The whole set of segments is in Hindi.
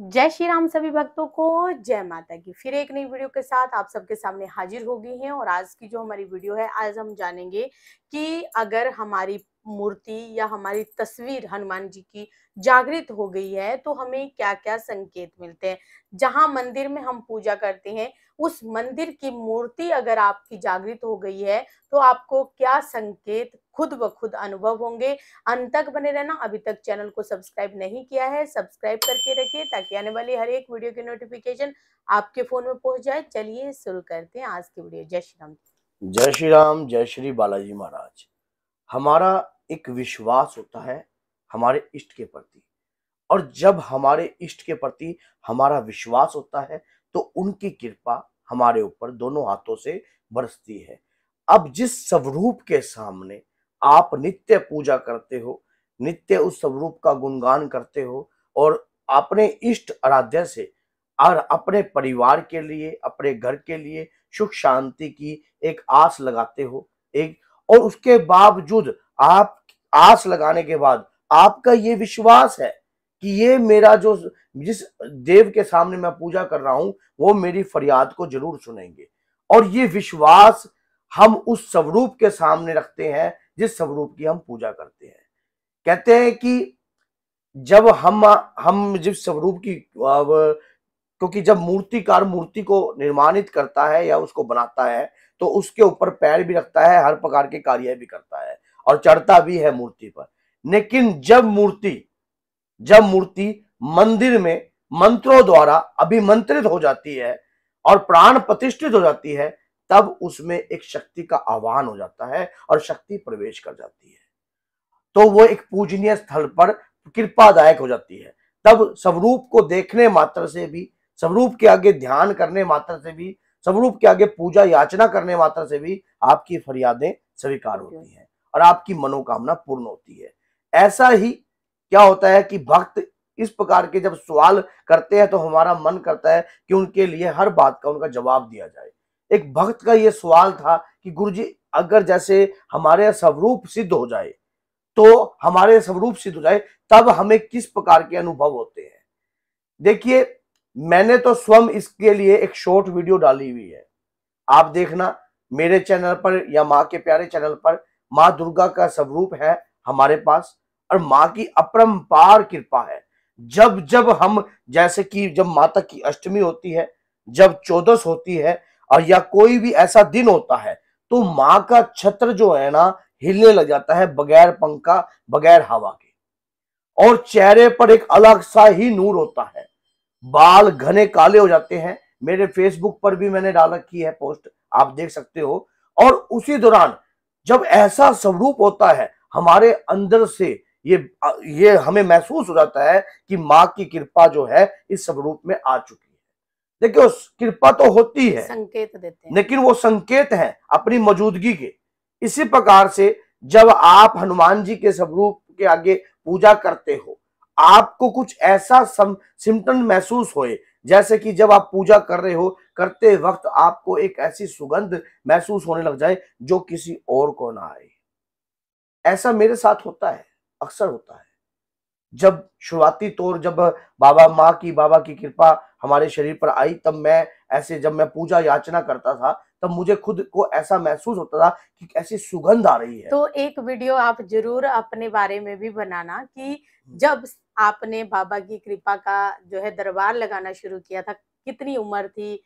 जय श्री राम सभी भक्तों को जय माता की फिर एक नई वीडियो के साथ आप सबके सामने हाजिर हो गई हैं और आज की जो हमारी वीडियो है आज हम जानेंगे कि अगर हमारी मूर्ति या हमारी तस्वीर हनुमान जी की जागृत हो गई है तो हमें क्या क्या संकेत मिलते हैं जहां मंदिर में हम पूजा करते हैं उस मंदिर की मूर्ति अगर आपकी जागृत हो गई है तो आपको क्या संकेत खुद ब खुद अनुभव होंगे अंत तक बने रहना अभी तक चैनल को सब्सक्राइब नहीं किया है सब्सक्राइब करके रखिए ताकि आने वाली हर एक वीडियो की नोटिफिकेशन आपके फोन में पहुंच जाए चलिए शुरू करते हैं आज की वीडियो जय श्री राम जय श्री राम जय श्री बालाजी महाराज हमारा एक विश्वास होता है हमारे इष्ट के प्रति और जब हमारे इष्ट के प्रति हमारा विश्वास होता है तो उनकी कृपा हमारे ऊपर दोनों हाथों से बरसती है अब जिस स्वरूप के सामने आप नित्य पूजा करते हो नित्य उस स्वरूप का गुणगान करते हो और अपने इष्ट आराध्य से और अपने परिवार के लिए अपने घर के लिए सुख शांति की एक आस लगाते हो एक और उसके बावजूद आप आस लगाने के बाद आपका ये विश्वास है कि ये मेरा जो जिस देव के सामने मैं पूजा कर रहा हूं वो मेरी फरियाद को जरूर सुनेंगे और ये विश्वास हम उस स्वरूप के सामने रखते हैं जिस स्वरूप की हम पूजा करते हैं कहते हैं कि जब हम हम जिस स्वरूप की क्योंकि जब मूर्तिकार मूर्ति को निर्माणित करता है या उसको बनाता है तो उसके ऊपर पैर भी रखता है हर प्रकार के कार्य भी करता है और चढ़ता भी है मूर्ति पर लेकिन जब मूर्ति जब मूर्ति मंदिर में मंत्रों द्वारा अभिमंत्रित हो जाती है और प्राण प्रतिष्ठित हो जाती है तब उसमें एक शक्ति का आह्वान हो जाता है और शक्ति प्रवेश कर जाती है तो वो एक पूजनीय स्थल पर कृपादायक हो जाती है तब स्वरूप को देखने मात्र से भी स्वरूप के आगे ध्यान करने मात्र से भी स्वरूप के आगे पूजा याचना करने मात्र से भी आपकी फरियादें स्वीकार होती हैं और आपकी मनोकामना पूर्ण होती है ऐसा ही क्या होता है कि भक्त इस प्रकार के जब सवाल करते हैं तो हमारा मन करता है कि उनके लिए हर बात का उनका जवाब दिया जाए एक भक्त का ये सवाल था कि गुरु जी अगर जैसे हमारे स्वरूप सिद्ध हो जाए तो हमारे स्वरूप सिद्ध हो जाए तब हमें किस प्रकार के अनुभव होते हैं देखिए मैंने तो स्वयं इसके लिए एक शॉर्ट वीडियो डाली हुई है आप देखना मेरे चैनल पर या माँ के प्यारे चैनल पर माँ दुर्गा का स्वरूप है हमारे पास और माँ की अपरम्पार कृपा है जब जब हम जैसे कि जब माता की अष्टमी होती है जब चौदस होती है और या कोई भी ऐसा दिन होता है तो माँ का छत्र जो है ना हिलने लग जाता है बगैर पंखा बगैर हवा के और चेहरे पर एक अलग सा ही नूर होता है बाल घने काले हो जाते हैं मेरे फेसबुक पर भी मैंने डाल रखी है पोस्ट आप देख सकते हो और उसी दौरान जब ऐसा स्वरूप होता है हमारे अंदर से ये ये हमें महसूस हो जाता है कि माँ की कृपा जो है इस स्वरूप में आ चुकी देखियो कृपा तो होती है संकेत देते हैं लेकिन वो संकेत है अपनी मौजूदगी के इसी प्रकार से जब आप हनुमान जी के स्वरूप के आगे पूजा करते हो आपको कुछ ऐसा सिम्टम महसूस होए जैसे कि जब आप पूजा कर रहे हो करते वक्त आपको एक ऐसी सुगंध महसूस होने लग जाए जो किसी और को ना आए ऐसा मेरे साथ होता है अक्सर होता है जब शुरुआती तौर जब बाबा माँ की बाबा की कृपा हमारे शरीर पर आई तब मैं ऐसे जब मैं पूजा याचना करता था तब मुझे खुद को ऐसा महसूस होता था कि कैसी सुगंध आ रही है तो एक वीडियो आप जरूर अपने बारे में भी बनाना कि हम्म। जब आपने बाबा की कृपा का जो है दरबार लगाना शुरू किया था कितनी उम्र थी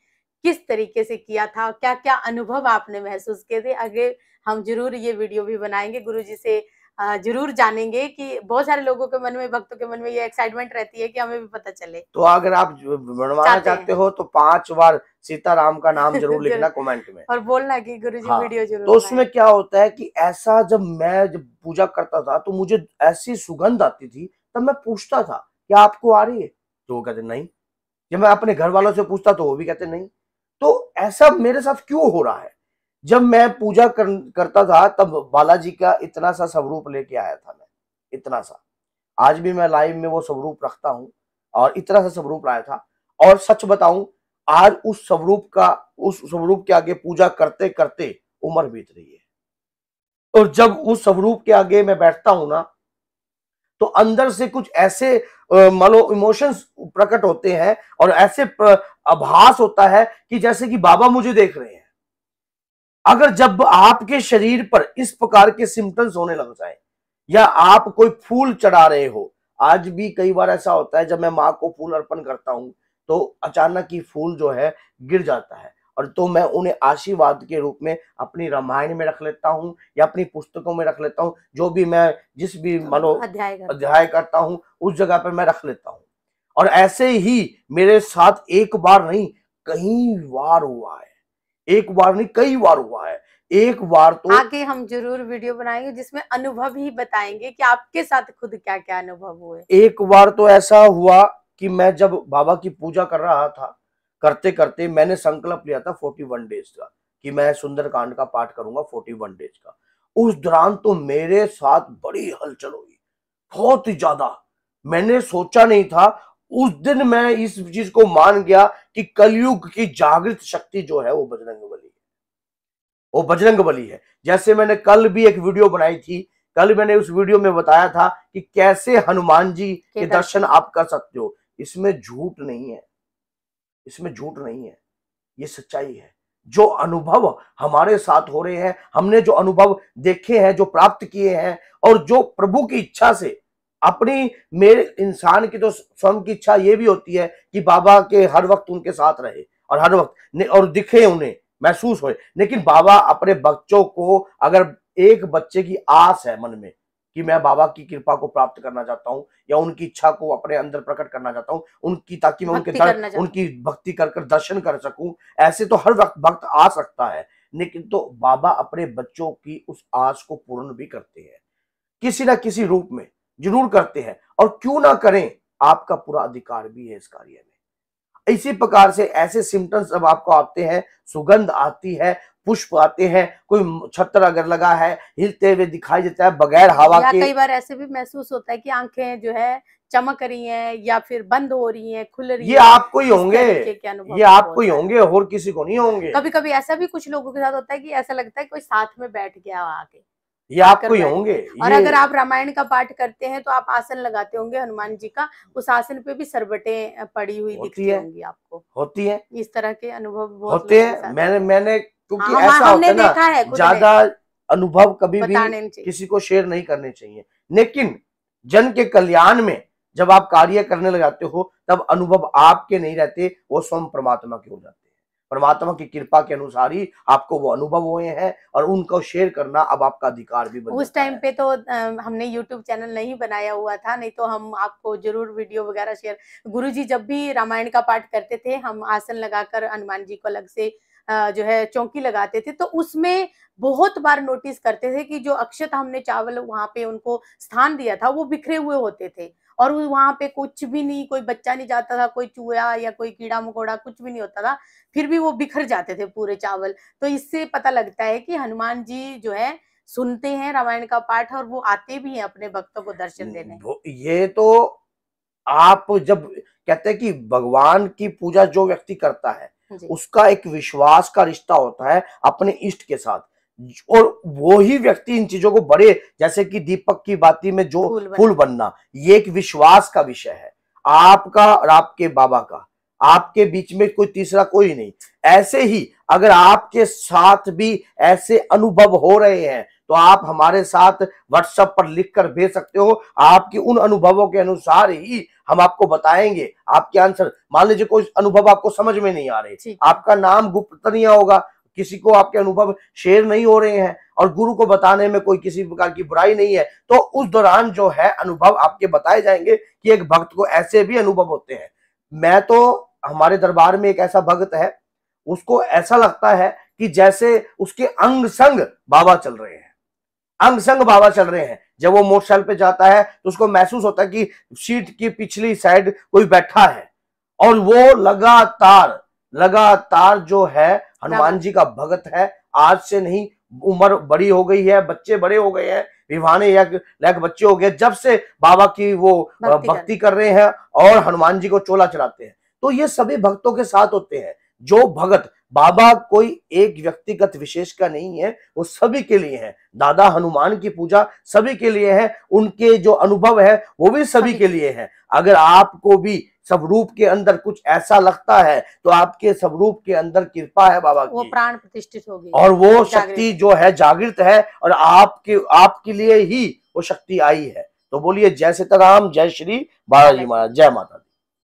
किस तरीके से किया था क्या क्या अनुभव आपने महसूस किए थे आगे हम जरूर ये वीडियो भी बनाएंगे जी से जरूर जानेंगे कि बहुत सारे लोगों के मन में भक्तों के मन में ये एक्साइटमेंट रहती है कि हमें भी पता चले तो अगर आप बनवाना चाहते हो तो पांच बार सीताराम का नाम जरूर लिखना कमेंट में और बोलना कि गुरुजी हाँ, वीडियो जरूर तो उसमें क्या होता है कि ऐसा जब मैं जब पूजा करता था तो मुझे ऐसी सुगंध आती थी तब मैं पूछता था क्या आपको आ रही है तो वो कहते नहीं जब मैं अपने घर वालों से पूछता तो वो भी कहते नहीं तो ऐसा मेरे साथ क्यों हो रहा है जब मैं पूजा कर, करता था तब बालाजी का इतना सा स्वरूप लेके आया था मैं इतना सा आज भी मैं लाइव में वो स्वरूप रखता हूँ और इतना सा स्वरूप लाया था और सच बताऊं आज उस स्वरूप का उस स्वरूप के आगे पूजा करते करते उम्र बीत रही है और जब उस स्वरूप के आगे मैं बैठता हूं ना तो अंदर से कुछ ऐसे मानो इमोशंस प्रकट होते हैं और ऐसे आभास होता है कि जैसे कि बाबा मुझे देख रहे हैं अगर जब आपके शरीर पर इस प्रकार के सिम्टम्स होने लग जाए या आप कोई फूल चढ़ा रहे हो आज भी कई बार ऐसा होता है जब मैं माँ को फूल अर्पण करता हूँ तो अचानक ही फूल जो है गिर जाता है और तो मैं उन्हें आशीर्वाद के रूप में अपनी रामायण में रख लेता हूँ या अपनी पुस्तकों में रख लेता हूँ जो भी मैं जिस भी हाँ, मानो अध्याय करता हूँ उस जगह पर मैं रख लेता हूँ और ऐसे ही मेरे साथ एक बार नहीं कई बार हुआ है एक बार नहीं कई बार हुआ है एक बार तो आगे हम जरूर वीडियो बनाएंगे जिसमें अनुभव ही बताएंगे कि आपके साथ खुद क्या क्या अनुभव हुए एक बार तो ऐसा हुआ कि मैं जब बाबा की पूजा कर रहा था करते करते मैंने संकल्प लिया था फोर्टी वन डेज का कि मैं सुंदरकांड का पाठ करूंगा फोर्टी वन डेज का उस दौरान तो मेरे साथ बड़ी हलचल हुई बहुत ही ज्यादा मैंने सोचा नहीं था उस दिन मैं इस चीज को मान गया कि कलयुग की जागृत शक्ति जो है वो बजरंग बली है वो बजरंग बली है जैसे मैंने कल भी एक वीडियो बनाई थी कल मैंने उस वीडियो में बताया था कि कैसे हनुमान जी के दर्शन आप कर सकते हो इसमें झूठ नहीं है इसमें झूठ नहीं है ये सच्चाई है जो अनुभव हमारे साथ हो रहे हैं हमने जो अनुभव देखे हैं जो प्राप्त किए हैं और जो प्रभु की इच्छा से अपनी मेरे इंसान की तो स्वयं की इच्छा ये भी होती है कि बाबा के हर वक्त उनके साथ रहे और हर वक्त और दिखे उन्हें महसूस हो लेकिन बाबा अपने बच्चों को अगर एक बच्चे की आस है मन में कि मैं बाबा की कृपा को प्राप्त करना चाहता हूँ या उनकी इच्छा को अपने अंदर प्रकट करना चाहता हूँ उनकी ताकि मैं उनके दर, उनकी भक्ति कर कर दर्शन कर सकूं ऐसे तो हर वक्त भक्त आ सकता है लेकिन तो बाबा अपने बच्चों की उस आस को पूर्ण भी करते हैं किसी ना किसी रूप में जरूर करते हैं और क्यों ना करें आपका पूरा अधिकार भी है इस कार्य में इसी प्रकार से ऐसे सिम्टम्स अब आपको आते हैं सुगंध आती है पुष्प आते हैं कोई छत्र अगर लगा है हिलते हुए दिखाई देता है बगैर हवा के कई बार ऐसे भी महसूस होता है कि आंखें जो है चमक रही हैं या फिर बंद हो रही हैं खुल रही ये आपको ही होंगे ये आपको ही होंगे और किसी को नहीं होंगे कभी कभी ऐसा भी कुछ लोगों के साथ होता है कि ऐसा लगता है कोई साथ में बैठ गया आके ये आपको ही होंगे और ये... अगर आप रामायण का पाठ करते हैं तो आप आसन लगाते होंगे हनुमान जी का उस आसन पे भी सरबटे पड़ी हुई दिखती होंगी आपको होती है इस तरह के अनुभव होते हैं मैंने मैंने क्योंकि हाँ, हाँ, ऐसा होता है ना ज्यादा अनुभव कभी भी किसी को शेयर नहीं करने चाहिए लेकिन जन के कल्याण में जब आप कार्य करने लगाते हो तब अनुभव आपके नहीं रहते वो स्वयं परमात्मा के हो जाते परमात्मा की कृपा के अनुसार ही आपको वो अनुभव हुए हैं और उनको शेयर करना अब आपका अधिकार भी बन उस टाइम पे तो हमने यूट्यूब चैनल नहीं बनाया हुआ था नहीं तो हम आपको जरूर वीडियो वगैरह शेयर गुरु जी जब भी रामायण का पाठ करते थे हम आसन लगाकर हनुमान जी को अलग से जो है चौकी लगाते थे तो उसमें बहुत बार नोटिस करते थे कि जो अक्षत हमने चावल वहां पे उनको स्थान दिया था वो बिखरे हुए होते थे और वहां पे कुछ भी नहीं कोई बच्चा नहीं जाता था कोई चूहा या कोई कीड़ा मकोड़ा कुछ भी नहीं होता था फिर भी वो बिखर जाते थे पूरे चावल तो इससे पता लगता है कि हनुमान जी जो है सुनते हैं रामायण का पाठ और वो आते भी हैं अपने भक्तों को दर्शन देने ये तो आप जब कहते हैं कि भगवान की पूजा जो व्यक्ति करता है उसका एक विश्वास का रिश्ता होता है अपने इष्ट के साथ और वो ही व्यक्ति इन चीजों को बड़े जैसे कि दीपक की बाती में जो फूल बनना, बनना ये एक विश्वास का विषय है आपका और आपके बाबा का आपके बीच में कोई तीसरा कोई नहीं ऐसे ही अगर आपके साथ भी ऐसे अनुभव हो रहे हैं तो आप हमारे साथ व्हाट्सएप पर लिख कर भेज सकते हो आपके उन अनुभवों के अनुसार ही हम आपको बताएंगे आपके आंसर मान लीजिए कोई अनुभव आपको समझ में नहीं आ रहे आपका नाम गुप्त तो नहीं होगा किसी को आपके अनुभव शेयर नहीं हो रहे हैं और गुरु को बताने में कोई किसी प्रकार की बुराई नहीं है तो उस दौरान जो है अनुभव आपके बताए जाएंगे कि एक भक्त को ऐसे भी अनुभव होते हैं मैं तो हमारे दरबार में एक ऐसा भक्त है उसको ऐसा लगता है कि जैसे उसके अंग संग बाबा चल रहे हैं अंग संग बाबा चल रहे हैं जब वो मोटरसाइकिल पे जाता है तो उसको महसूस होता है कि सीट की पिछली साइड कोई बैठा है और वो लगातार लगातार जो है हनुमान हाँ। जी का भगत है आज से नहीं उम्र बड़ी हो गई है बच्चे बड़े हो गए हैं विवाने लायक बच्चे हो गए जब से बाबा की वो भक्ति, भक्ति कर रहे हैं और हनुमान जी को चोला चढ़ाते हैं तो ये सभी भक्तों के साथ होते हैं जो भगत बाबा कोई एक व्यक्तिगत विशेष का नहीं है वो सभी के लिए है दादा हनुमान की पूजा सभी के लिए है उनके जो अनुभव है वो भी सभी के लिए है अगर आपको भी स्वरूप के अंदर कुछ ऐसा लगता है तो आपके स्वरूप के अंदर कृपा है बाबा की वो प्राण प्रतिष्ठित होगी और वो शक्ति जो है जागृत है और आपके आपके लिए ही वो शक्ति आई है तो बोलिए जय सीताराम जय श्री बालाजी महाराज जय माता